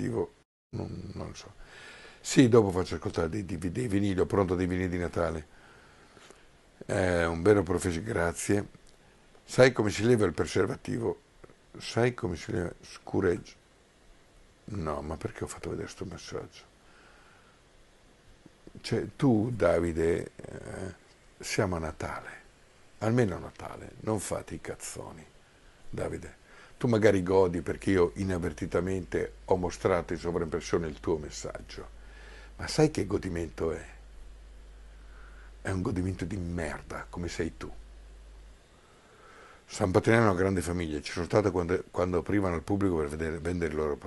motivo, non, non so. Sì, dopo faccio ascoltare dei, dei, dei vinili, ho pronto dei vinili di Natale. Eh, un vero professionista, grazie. Sai come si leva il preservativo? Sai come si leva? Scureggio. No, ma perché ho fatto vedere questo messaggio? Cioè, tu, Davide, eh, siamo a Natale, almeno a Natale, non fate i cazzoni, Davide tu magari godi perché io inavvertitamente ho mostrato in sovraimpressione il tuo messaggio, ma sai che godimento è? È un godimento di merda, come sei tu. San Patriano è una grande famiglia, ci sono stato quando, quando aprivano al pubblico per vedere, vendere il loro prodotto.